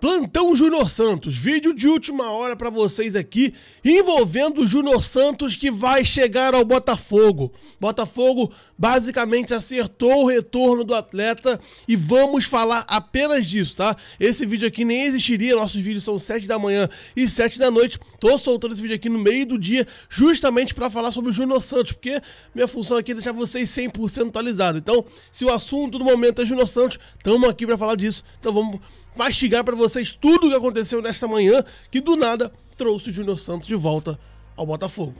Plantão Júnior Santos, vídeo de última hora para vocês aqui envolvendo o Júnior Santos que vai chegar ao Botafogo. Botafogo basicamente acertou o retorno do atleta e vamos falar apenas disso, tá? Esse vídeo aqui nem existiria, nossos vídeos são 7 da manhã e 7 da noite. Tô soltando esse vídeo aqui no meio do dia justamente para falar sobre o Júnior Santos, porque minha função aqui é deixar vocês 100% atualizados. Então, se o assunto do momento é Júnior Santos, estamos aqui para falar disso. Então vamos mastigar para vocês vocês tudo o que aconteceu nesta manhã, que do nada trouxe o Júnior Santos de volta ao Botafogo.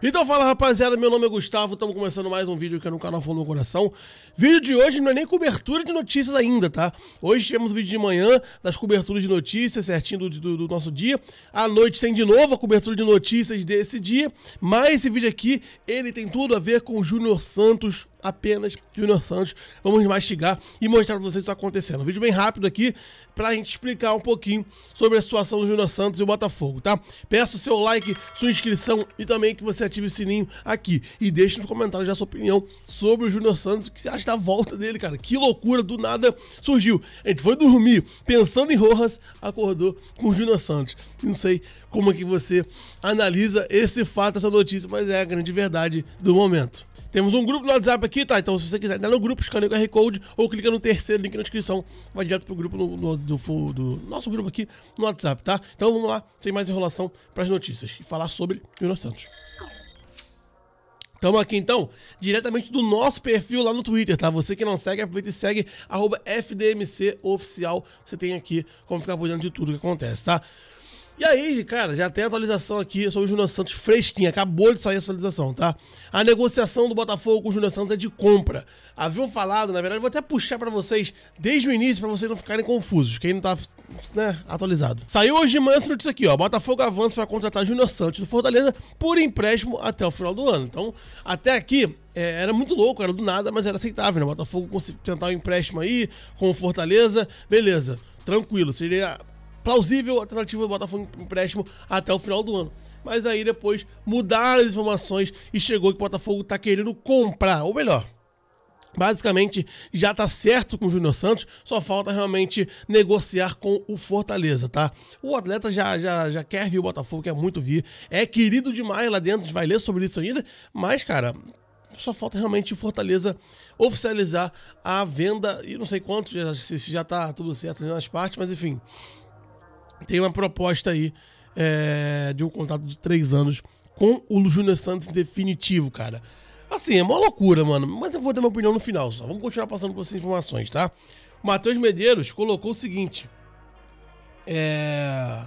Então fala rapaziada, meu nome é Gustavo, estamos começando mais um vídeo aqui no canal Fundo no Coração. Vídeo de hoje não é nem cobertura de notícias ainda, tá? Hoje tivemos vídeo de manhã das coberturas de notícias certinho do, do, do nosso dia. À noite tem de novo a cobertura de notícias desse dia, mas esse vídeo aqui, ele tem tudo a ver com o Júnior Santos apenas Júnior Santos. Vamos mastigar e mostrar para vocês o que está acontecendo. Um vídeo bem rápido aqui para a gente explicar um pouquinho sobre a situação do Júnior Santos e o Botafogo, tá? Peço seu like, sua inscrição e também que você ative o sininho aqui e deixe nos comentários já sua opinião sobre o Júnior Santos, o que você acha da volta dele, cara. Que loucura, do nada surgiu. A gente foi dormir pensando em Rojas, acordou com o Júnior Santos. Não sei como é que você analisa esse fato, essa notícia, mas é a grande verdade do momento. Temos um grupo no WhatsApp aqui, tá? Então, se você quiser entrar no grupo, escane o QR Code ou clica no terceiro link na descrição. Vai direto pro grupo no, no, do, do, nosso grupo aqui no WhatsApp, tá? Então vamos lá, sem mais enrolação, para as notícias e falar sobre Júnior Santos. Estamos aqui então, diretamente do nosso perfil lá no Twitter, tá? Você que não segue, aproveita e segue FDMCOficial. Você tem aqui como ficar por dentro de tudo que acontece, tá? E aí, cara, já tem atualização aqui sobre o Júnior Santos fresquinha. Acabou de sair essa atualização, tá? A negociação do Botafogo com o Júnior Santos é de compra. Haviam falado, na verdade, vou até puxar para vocês desde o início para vocês não ficarem confusos, quem não tá, né, atualizado. Saiu hoje de manhã essa notícia aqui, ó. Botafogo avança para contratar Júnior Santos do Fortaleza por empréstimo até o final do ano. Então, até aqui, é, era muito louco, era do nada, mas era aceitável, né? Botafogo Botafogo tentar o um empréstimo aí com o Fortaleza, beleza tranquilo. Seria plausível alternativa do Botafogo em empréstimo até o final do ano. Mas aí depois mudaram as informações e chegou que o Botafogo está querendo comprar, ou melhor, Basicamente, já tá certo com o Júnior Santos, só falta realmente negociar com o Fortaleza, tá? O atleta já, já, já quer vir o Botafogo, quer muito vir, é querido demais lá dentro, a gente vai ler sobre isso ainda, mas, cara, só falta realmente o Fortaleza oficializar a venda, e não sei quanto, se já tá tudo certo nas partes, mas enfim, tem uma proposta aí é, de um contrato de três anos com o Júnior Santos definitivo, cara. Assim, é uma loucura, mano. Mas eu vou dar minha opinião no final só. Vamos continuar passando com essas informações, tá? O Matheus Medeiros colocou o seguinte. É...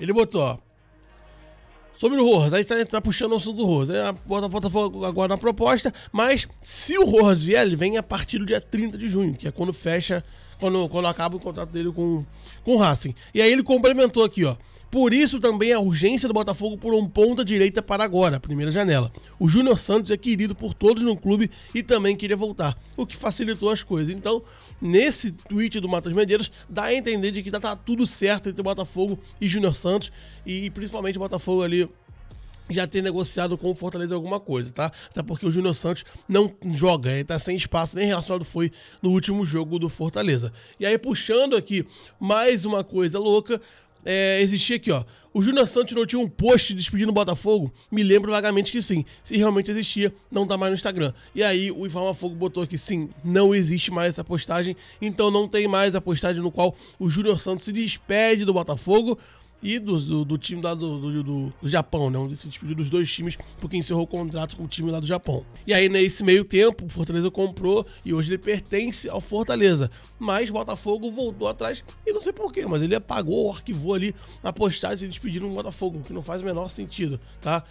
Ele botou, ó. Sobre o Rojas, aí tá, tá puxando o assunto do Rojas. Aí bota Botafogo agora na proposta, mas se o Rojas vier, ele vem a partir do dia 30 de junho, que é quando fecha quando, quando acaba o contrato dele com, com o Racing. E aí ele complementou aqui, ó. Por isso também a urgência do Botafogo por um ponta direita para agora, primeira janela. O Júnior Santos é querido por todos no clube e também queria voltar, o que facilitou as coisas. Então, nesse tweet do Matos Medeiros, dá a entender de que tá, tá tudo certo entre o Botafogo e Júnior Santos e principalmente o Botafogo ali já ter negociado com o Fortaleza alguma coisa, tá? Até porque o Júnior Santos não joga, ele tá sem espaço, nem relacionado foi no último jogo do Fortaleza. E aí, puxando aqui mais uma coisa louca, é, existia aqui, ó. O Júnior Santos não tinha um post despedindo o Botafogo? Me lembro vagamente que sim. Se realmente existia, não tá mais no Instagram. E aí o Ivan Fogo botou aqui sim, não existe mais essa postagem. Então não tem mais a postagem no qual o Júnior Santos se despede do Botafogo e do, do, do time lá do, do, do, Japão, né? Onde se despediu dos dois times, porque encerrou o contrato com o time lá do Japão. E aí, nesse meio tempo, o Fortaleza comprou e hoje ele pertence ao Fortaleza. Mas o Botafogo voltou atrás, e não sei porquê, mas ele apagou, arquivou ali na postagem se despedindo do Botafogo, o que não faz o menor sentido, tá?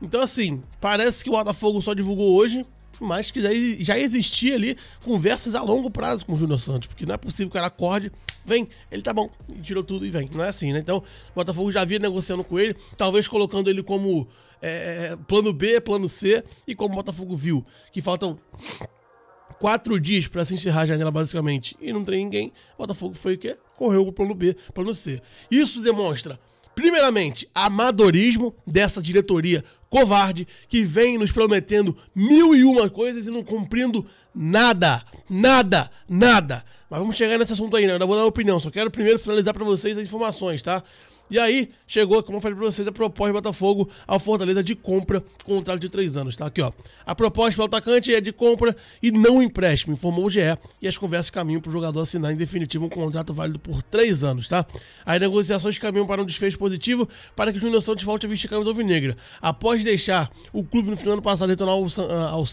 Então, assim, parece que o Botafogo só divulgou hoje, mas que já, já existia ali conversas a longo prazo com o Júnior Santos, porque não é possível que o cara acorde, vem, ele tá bom, tirou tudo e vem. Não é assim, né? Então, o Botafogo já havia negociando com ele, talvez colocando ele como é, é, plano B, plano C, e como o Botafogo viu que faltam quatro dias para se encerrar a janela, basicamente, e não tem ninguém, o Botafogo foi o quê? Correu o plano B, plano C. Isso demonstra primeiramente, amadorismo dessa diretoria covarde que vem nos prometendo mil e uma coisas e não cumprindo nada, nada, nada. Mas vamos chegar nesse assunto aí, né? Eu não vou dar opinião, só quero primeiro finalizar para vocês as informações, tá? E aí, chegou, como eu falei pra vocês, a proposta do Botafogo ao Fortaleza de compra, contrato de três anos, tá? Aqui, ó. A proposta para o atacante é de compra e não empréstimo, informou o GE. E as conversas caminham para o jogador assinar em definitivo um contrato válido por três anos, tá? As negociações caminham para um desfecho positivo para que o Júnior Santos volte a vestir camisa ovinegra. Após deixar o clube no final do ano passado retornar ao, San, ah, ao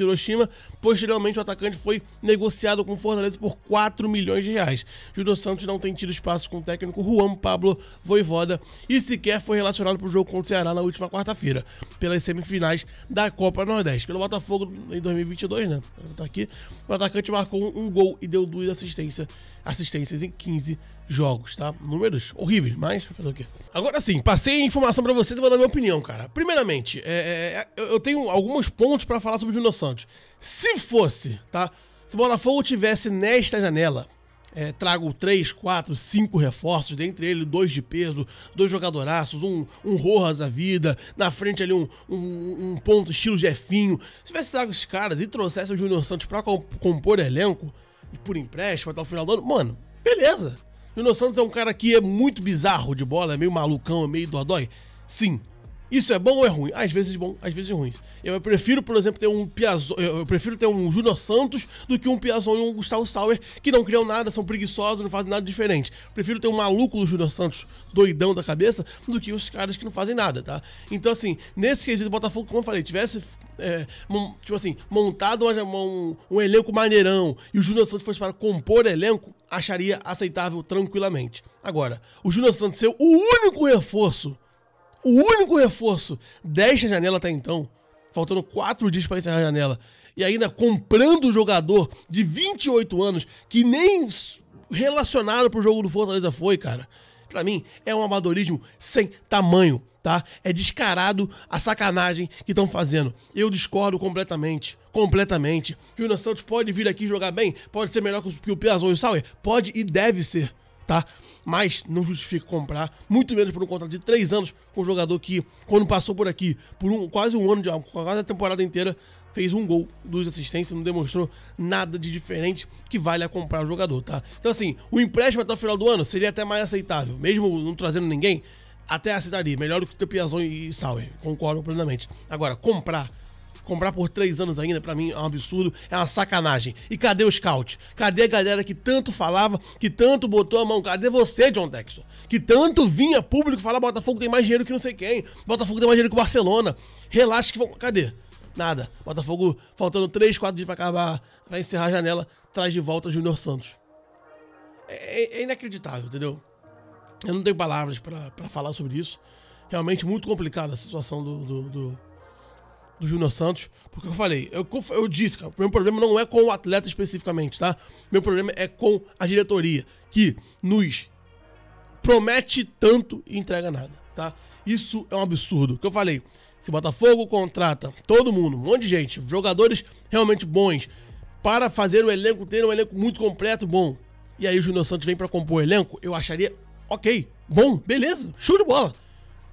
Hiroshima, posteriormente o atacante foi negociado com o Fortaleza por 4 milhões de reais. Júnior Santos não tem tido espaço com o técnico Juan Pablo Vo Voivoda e sequer foi relacionado para o jogo contra o Ceará na última quarta-feira, pelas semifinais da Copa Nordeste. Pelo Botafogo em 2022, né? Tá, tá aqui. O atacante marcou um gol e deu duas assistência, assistências em 15 jogos, tá? Números horríveis, mas fazer o quê? Agora sim, passei a informação para vocês e vou dar minha opinião, cara. Primeiramente, é, é, é eu tenho alguns pontos para falar sobre o Júnior Santos. Se fosse, tá? Se o Botafogo tivesse nesta janela é, trago 3, 4, 5 reforços, dentre eles dois de peso, dois jogadoraços, um, um Rojas da vida, na frente ali um, um, um ponto estilo Jefinho. Se tivesse trago esses caras e trouxesse o Júnior Santos pra compor elenco, por empréstimo até o final do ano, mano, beleza. Júnior Santos é um cara que é muito bizarro de bola, é meio malucão, é meio dodói. Sim, isso é bom ou é ruim? Às vezes bom, às vezes ruim. Eu prefiro, por exemplo, ter um Piazon, eu prefiro ter um Júnior Santos do que um Piazon e um Gustavo Sauer, que não criam nada, são preguiçosos, não fazem nada diferente. Prefiro ter um maluco do Júnior Santos, doidão da cabeça, do que os caras que não fazem nada, tá? Então, assim, nesse quesito do Botafogo, como eu falei, tivesse, é, tipo assim, montado um, um elenco maneirão e o Júnior Santos fosse para compor elenco, acharia aceitável tranquilamente. Agora, o Júnior Santos ser o único reforço o único reforço desta janela até então, faltando quatro dias para encerrar a janela, e ainda comprando o jogador de 28 anos, que nem relacionado pro jogo do Fortaleza foi, cara. Para mim, é um amadorismo sem tamanho, tá? É descarado a sacanagem que estão fazendo. Eu discordo completamente. Completamente. Júnior Santos pode vir aqui jogar bem? Pode ser melhor que o Piazon e o Sauer? Pode e deve ser tá? Mas não justifica comprar, muito menos por um contrato de três anos com um jogador que, quando passou por aqui, por um, quase um ano, de, quase a temporada inteira, fez um gol, duas assistências, não demonstrou nada de diferente que vale a comprar o jogador, tá? Então, assim, o empréstimo até o final do ano seria até mais aceitável, mesmo não trazendo ninguém, até aceitaria, melhor do que ter Piazon e Sauer, concordo plenamente. Agora, comprar comprar por três anos ainda, para mim é um absurdo, é uma sacanagem. E cadê o scout? Cadê a galera que tanto falava, que tanto botou a mão? Cadê você, John Texton? Que tanto vinha público falar Botafogo tem mais dinheiro que não sei quem, Botafogo tem mais dinheiro que o Barcelona. Relaxa que vão. Cadê? Nada. Botafogo, faltando três quatro dias para acabar, vai encerrar a janela, traz de volta Júnior Santos. É, é, é, inacreditável, entendeu? Eu não tenho palavras para falar sobre isso. Realmente muito complicada a situação do, do, do do Júnior Santos, porque eu falei, eu, eu disse, cara, meu problema não é com o atleta especificamente, tá? Meu problema é com a diretoria, que nos promete tanto e entrega nada, tá? Isso é um absurdo. que eu falei, se Botafogo contrata todo mundo, um monte de gente, jogadores realmente bons, para fazer o elenco ter um elenco muito completo, bom, e aí o Júnior Santos vem para compor o elenco, eu acharia ok, bom, beleza, show de bola.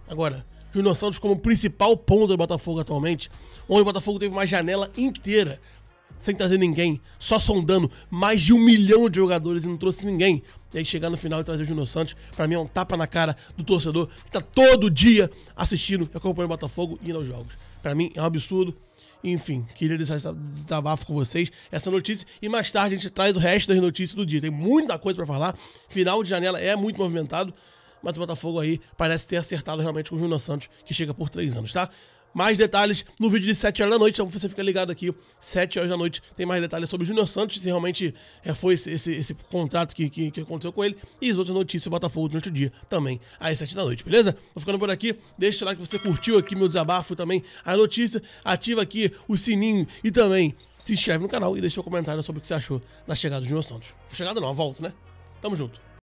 Agora, Júnior Santos como principal ponto do Botafogo atualmente, onde o Botafogo teve uma janela inteira sem trazer ninguém, só sondando mais de um milhão de jogadores e não trouxe ninguém. E aí chegar no final e trazer o Júnior Santos, para mim é um tapa na cara do torcedor que tá todo dia assistindo e acompanhando o Botafogo e indo aos jogos. Para mim é um absurdo. Enfim, queria deixar esse desabafo com vocês, essa notícia. E mais tarde a gente traz o resto das notícias do dia. Tem muita coisa para falar. Final de janela é muito movimentado mas o Botafogo aí parece ter acertado realmente com o Júnior Santos, que chega por três anos, tá? Mais detalhes no vídeo de 7 horas da noite, então você fica ligado aqui, 7 horas da noite tem mais detalhes sobre o Júnior Santos, se realmente é, foi esse, esse, esse contrato que, que, que, aconteceu com ele, e as outras notícias do Botafogo durante o dia também, às 7 da noite, beleza? Vou ficando por aqui, deixa lá que você curtiu aqui meu desabafo também a notícia, ativa aqui o sininho e também se inscreve no canal e deixa um comentário sobre o que você achou da chegada do Júnior Santos. Chegada não, a volta, né? Tamo junto.